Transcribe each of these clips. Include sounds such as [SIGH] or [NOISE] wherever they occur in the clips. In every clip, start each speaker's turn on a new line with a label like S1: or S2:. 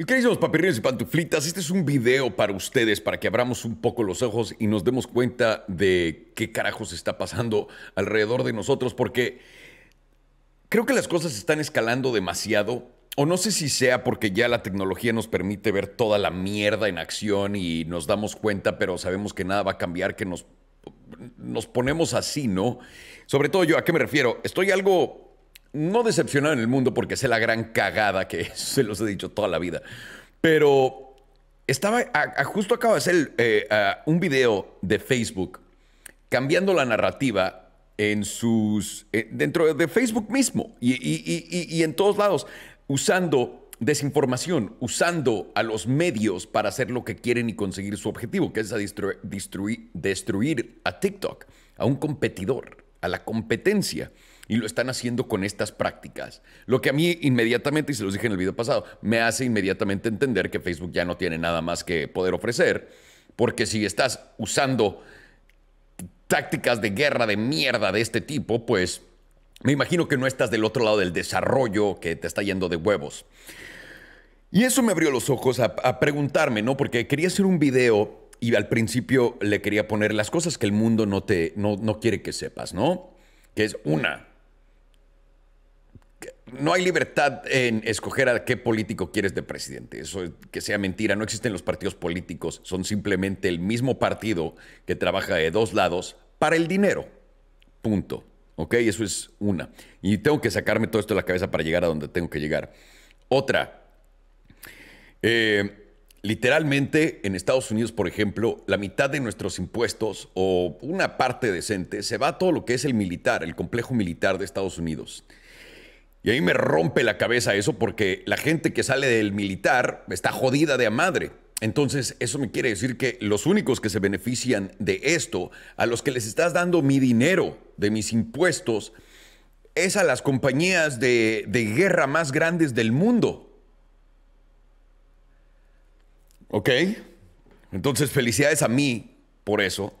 S1: Y queridos papirrinos y pantuflitas, este es un video para ustedes, para que abramos un poco los ojos y nos demos cuenta de qué carajos está pasando alrededor de nosotros, porque creo que las cosas están escalando demasiado, o no sé si sea porque ya la tecnología nos permite ver toda la mierda en acción y nos damos cuenta, pero sabemos que nada va a cambiar, que nos, nos ponemos así, ¿no? Sobre todo yo, ¿a qué me refiero? Estoy algo no decepcionado en el mundo porque sé la gran cagada que [LAUGHS] se los he dicho toda la vida, pero estaba, justo acabo de hacer eh, un video de Facebook cambiando la narrativa en sus, eh, dentro de Facebook mismo y, en todos lados, usando desinformación, usando a los medios para hacer lo que quieren y conseguir su objetivo, que es destruir, destruir a TikTok, a un competidor, a la competencia y lo están haciendo con estas prácticas. Lo que a mí inmediatamente, y se los dije en el video pasado, me hace inmediatamente entender que Facebook ya no tiene nada más que poder ofrecer, porque si estás usando tácticas de guerra de mierda de este tipo, pues me imagino que no estás del otro lado del desarrollo que te está yendo de huevos. Y eso me abrió los ojos a, preguntarme, ¿no? Porque quería hacer un video y al principio le quería poner las cosas que el mundo no te no, no quiere que sepas, ¿no? Que es una, no hay libertad en escoger a qué político quieres de presidente. Eso es que sea mentira. No existen los partidos políticos. Son simplemente el mismo partido que trabaja de dos lados para el dinero. Punto. ¿Ok? Eso es una. Y tengo que sacarme todo esto de la cabeza para llegar a donde tengo que llegar. Otra. Eh, literalmente en Estados Unidos, por ejemplo, la mitad de nuestros impuestos o una parte decente se va a todo lo que es el militar, el complejo militar de Estados Unidos. Y ahí me rompe la cabeza eso porque la gente que sale del militar está jodida de a madre. Entonces, eso me quiere decir que los únicos que se benefician de esto, a los que les estás dando mi dinero, de mis impuestos, es a las compañías de, de guerra más grandes del mundo. ¿Ok? Entonces, felicidades a mí por eso.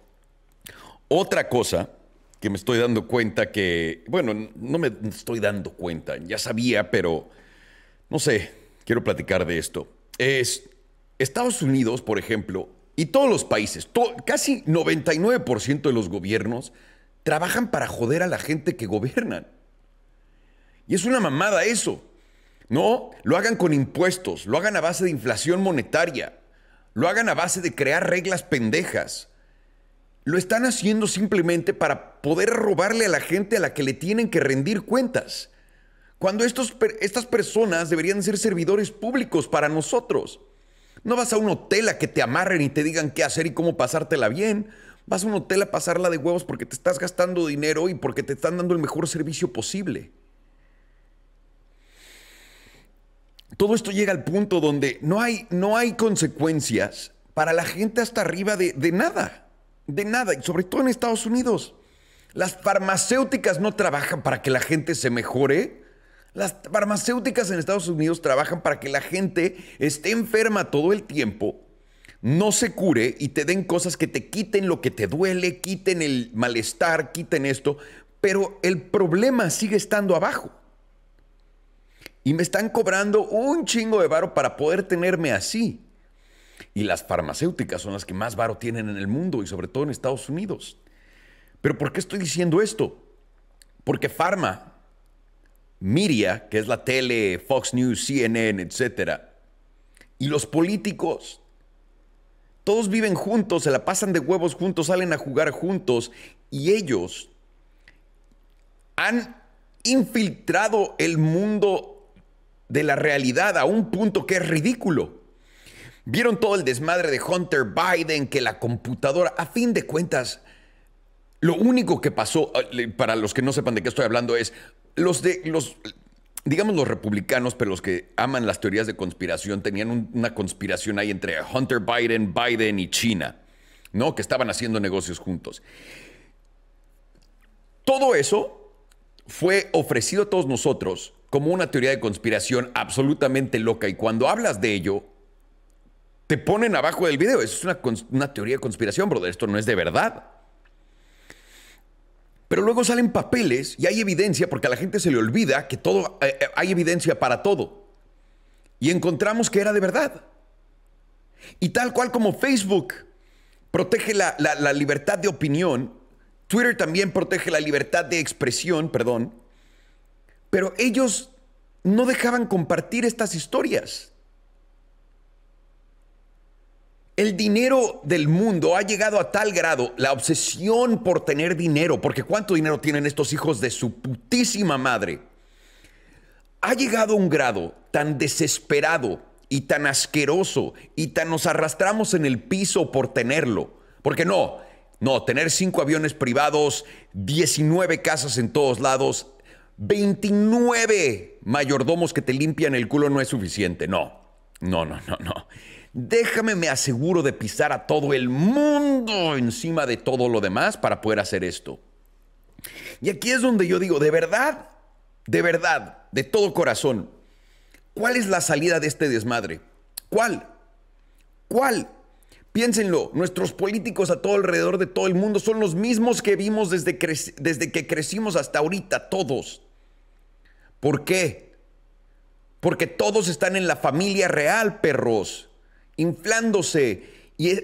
S1: Otra cosa que me estoy dando cuenta que, bueno, no me estoy dando cuenta, ya sabía, pero no sé, quiero platicar de esto. Es Estados Unidos, por ejemplo, y todos los países, casi 99% de los gobiernos trabajan para joder a la gente que gobiernan. Y es una mamada eso. No, lo hagan con impuestos, lo hagan a base de inflación monetaria, lo hagan a base de crear reglas pendejas lo están haciendo simplemente para poder robarle a la gente a la que le tienen que rendir cuentas. Cuando estos, estas personas deberían ser servidores públicos para nosotros. No vas a un hotel a que te amarren y te digan qué hacer y cómo pasártela bien. Vas a un hotel a pasarla de huevos porque te estás gastando dinero y porque te están dando el mejor servicio posible. Todo esto llega al punto donde no hay, no hay consecuencias para la gente hasta arriba de, de nada. De nada, y sobre todo en Estados Unidos. Las farmacéuticas no trabajan para que la gente se mejore. Las farmacéuticas en Estados Unidos trabajan para que la gente esté enferma todo el tiempo, no se cure y te den cosas que te quiten lo que te duele, quiten el malestar, quiten esto, pero el problema sigue estando abajo. Y me están cobrando un chingo de varo para poder tenerme así y las farmacéuticas son las que más varo tienen en el mundo y sobre todo en Estados Unidos. Pero ¿por qué estoy diciendo esto? Porque Pharma, Miria, que es la tele, Fox News, CNN, etcétera, y los políticos, todos viven juntos, se la pasan de huevos juntos, salen a jugar juntos y ellos han infiltrado el mundo de la realidad a un punto que es ridículo. ¿Vieron todo el desmadre de Hunter Biden que la computadora, a fin de cuentas, lo único que pasó, ah, para los que no sepan de qué estoy hablando, es los de los, digamos los republicanos, pero los que aman las teorías de conspiración, tenían una conspiración ahí entre Hunter Biden, Biden y China, ¿no? Que estaban haciendo negocios juntos. Todo eso fue ofrecido a todos nosotros como una teoría de conspiración absolutamente loca y cuando hablas de ello, te ponen abajo del video. Eso es una, teoría de conspiración, brother. Esto no es de verdad. Pero luego salen papeles y hay evidencia, porque a la gente se le olvida que todo, eh, eh, hay evidencia para todo. Y encontramos que era de verdad. Y tal cual como Facebook protege la, la libertad de opinión, Twitter también protege la libertad de expresión, perdón, pero ellos no dejaban compartir estas historias. El dinero del mundo ha llegado a tal grado, la obsesión por tener dinero, porque cuánto dinero tienen estos hijos de su putísima madre, ha llegado a un grado tan desesperado y tan asqueroso y tan nos arrastramos en el piso por tenerlo. Porque no, no, tener cinco aviones privados, 19 casas en todos lados, 29 mayordomos que te limpian el culo no es suficiente, no, no, no, no, no. Déjame, me aseguro de pisar a todo el mundo encima de todo lo demás para poder hacer esto. Y aquí es donde yo digo, de verdad, de verdad, de todo corazón, ¿cuál es la salida de este desmadre? ¿Cuál? ¿Cuál? Piénsenlo, nuestros políticos a todo alrededor de todo el mundo son los mismos que vimos desde, desde que crecimos hasta ahorita, todos. ¿Por qué? Porque todos están en la familia real, perros inflándose y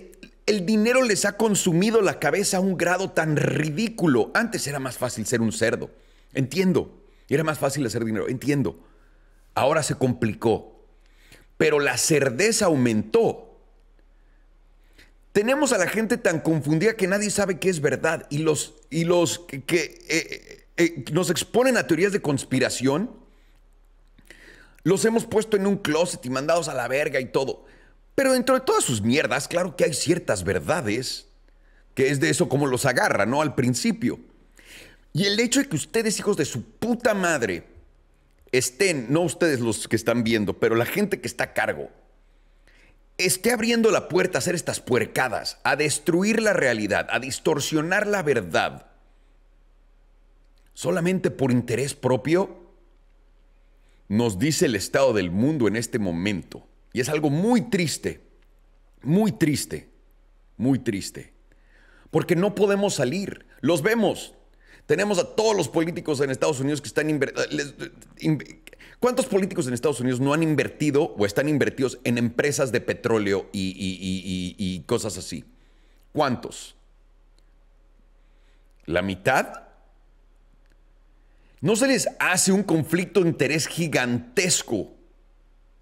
S1: el dinero les ha consumido la cabeza a un grado tan ridículo. Antes era más fácil ser un cerdo, entiendo. Era más fácil hacer dinero, entiendo. Ahora se complicó, pero la cerdeza aumentó. Tenemos a la gente tan confundida que nadie sabe qué es verdad y los, y los que, eh, eh, eh, nos exponen a teorías de conspiración, los hemos puesto en un closet y mandados a la verga y todo. Pero dentro de todas sus mierdas, claro que hay ciertas verdades, que es de eso como los agarra, ¿no? Al principio. Y el hecho de que ustedes, hijos de su puta madre, estén, no ustedes los que están viendo, pero la gente que está a cargo, esté abriendo la puerta a hacer estas puercadas, a destruir la realidad, a distorsionar la verdad, solamente por interés propio, nos dice el estado del mundo en este momento. Y es algo muy triste, muy triste, muy triste. Porque no podemos salir. Los vemos. Tenemos a todos los políticos en Estados Unidos que están... Eh, ¿Cuántos políticos en Estados Unidos no han invertido o están invertidos en empresas de petróleo y, y cosas así? ¿Cuántos? ¿La mitad? ¿No se les hace un conflicto de interés gigantesco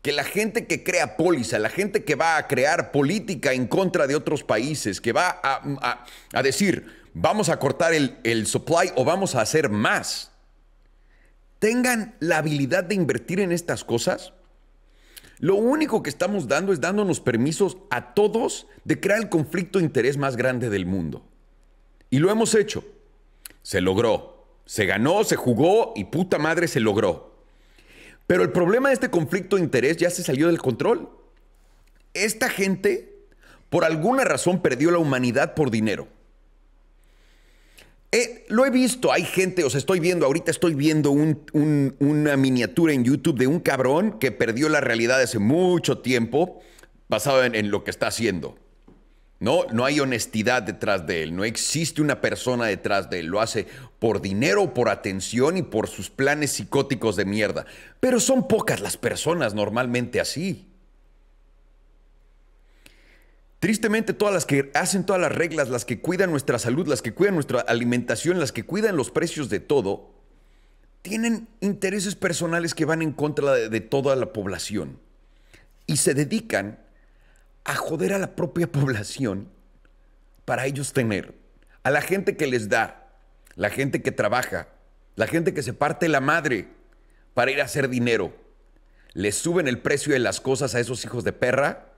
S1: que la gente que crea póliza, la gente que va a crear política en contra de otros países, que va a, decir, vamos a cortar el, el supply o vamos a hacer más, tengan la habilidad de invertir en estas cosas. Lo único que estamos dando es dándonos permisos a todos de crear el conflicto de interés más grande del mundo. Y lo hemos hecho. Se logró. Se ganó, se jugó y puta madre se logró. Pero el problema de este conflicto de interés ya se salió del control. Esta gente, por alguna razón, perdió la humanidad por dinero. Eh, lo he visto, hay gente, o estoy viendo, ahorita estoy viendo una miniatura en YouTube de un cabrón que perdió la realidad hace mucho tiempo basado en lo que está haciendo. No, no hay honestidad detrás de él, no existe una persona detrás de él, lo hace por dinero, por atención y por sus planes psicóticos de mierda. Pero son pocas las personas normalmente así. Tristemente, todas las que hacen todas las reglas, las que cuidan nuestra salud, las que cuidan nuestra alimentación, las que cuidan los precios de todo, tienen intereses personales que van en contra de, de toda la población. Y se dedican a joder a la propia población para ellos tener, a la gente que les da, la gente que trabaja, la gente que se parte la madre para ir a hacer dinero. Les suben el precio de las cosas a esos hijos de perra.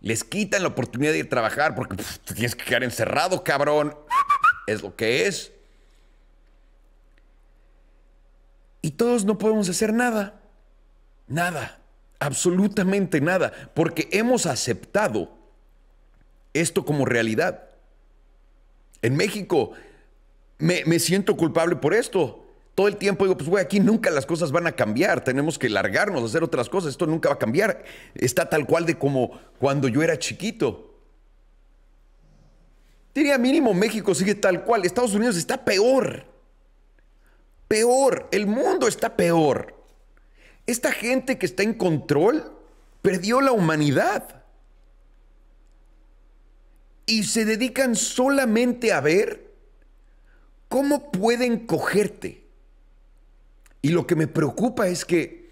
S1: Les quitan la oportunidad de ir a trabajar porque tienes que quedar encerrado, cabrón. Es lo que es. Y todos no podemos hacer nada. Nada. Absolutamente nada, porque hemos aceptado esto como realidad. En México me, siento culpable por esto. Todo el tiempo digo, pues voy aquí nunca las cosas van a cambiar, tenemos que largarnos, hacer otras cosas, esto nunca va a cambiar. Está tal cual de como cuando yo era chiquito. Diría mínimo México sigue tal cual, Estados Unidos está peor. Peor, el mundo está peor. Esta gente que está en control perdió la humanidad. Y se dedican solamente a ver cómo pueden cogerte. Y lo que me preocupa es que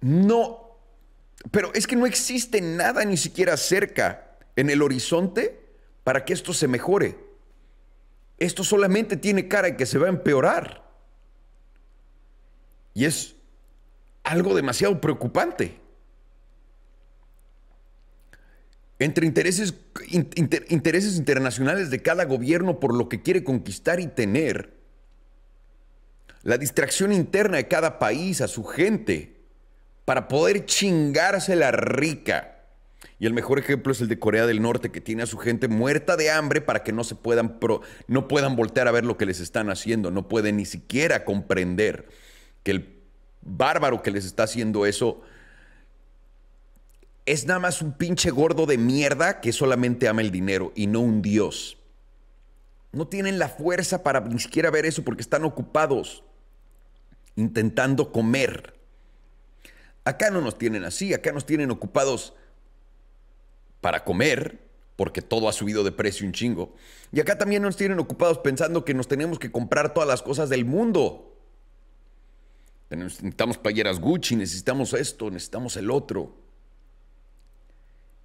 S1: no, pero es que no existe nada ni siquiera cerca en el horizonte para que esto se mejore. Esto solamente tiene cara de que se va a empeorar. Y es algo demasiado preocupante. Entre intereses, intereses internacionales de cada gobierno por lo que quiere conquistar y tener, la distracción interna de cada país a su gente para poder chingarse la rica. Y el mejor ejemplo es el de Corea del Norte, que tiene a su gente muerta de hambre para que no se puedan, no puedan voltear a ver lo que les están haciendo, no pueden ni siquiera comprender que el bárbaro que les está haciendo eso, es nada más un pinche gordo de mierda que solamente ama el dinero y no un dios. No tienen la fuerza para ni siquiera ver eso porque están ocupados intentando comer. Acá no nos tienen así, acá nos tienen ocupados para comer, porque todo ha subido de precio un chingo. Y acá también nos tienen ocupados pensando que nos tenemos que comprar todas las cosas del mundo necesitamos playeras Gucci, necesitamos esto, necesitamos el otro.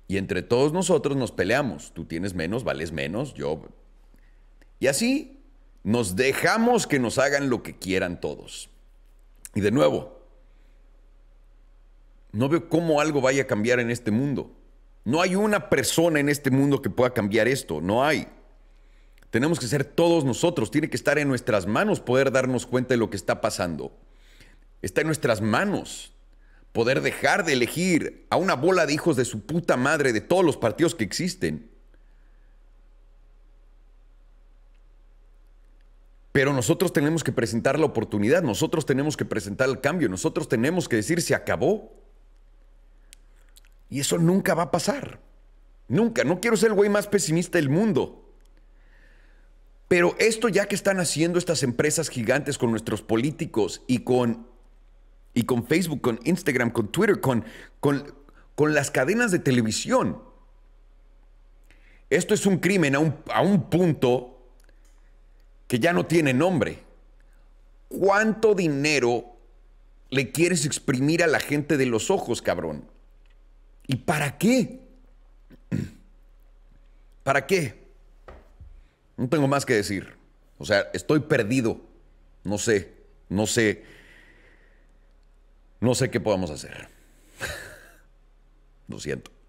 S1: Y entre todos nosotros nos peleamos. Tú tienes menos, vales menos, yo. Y así nos dejamos que nos hagan lo que quieran todos. Y de nuevo, no veo cómo algo vaya a cambiar en este mundo. No hay una persona en este mundo que pueda cambiar esto, no hay. Tenemos que ser todos nosotros, tiene que estar en nuestras manos poder darnos cuenta de lo que está pasando. Está en nuestras manos poder dejar de elegir a una bola de hijos de su puta madre de todos los partidos que existen. Pero nosotros tenemos que presentar la oportunidad, nosotros tenemos que presentar el cambio, nosotros tenemos que decir se acabó. Y eso nunca va a pasar. Nunca. No quiero ser el güey más pesimista del mundo. Pero esto ya que están haciendo estas empresas gigantes con nuestros políticos y con y con Facebook, con Instagram, con Twitter, con, con, las cadenas de televisión. Esto es un crimen a un, a un punto que ya no tiene nombre. ¿Cuánto dinero le quieres exprimir a la gente de los ojos, cabrón? ¿Y para qué? [CLEARS THROAT] ¿Para qué? No tengo más que decir. O sea, estoy perdido. No sé, no sé. No sé qué podamos hacer. [LAUGHS] Lo siento.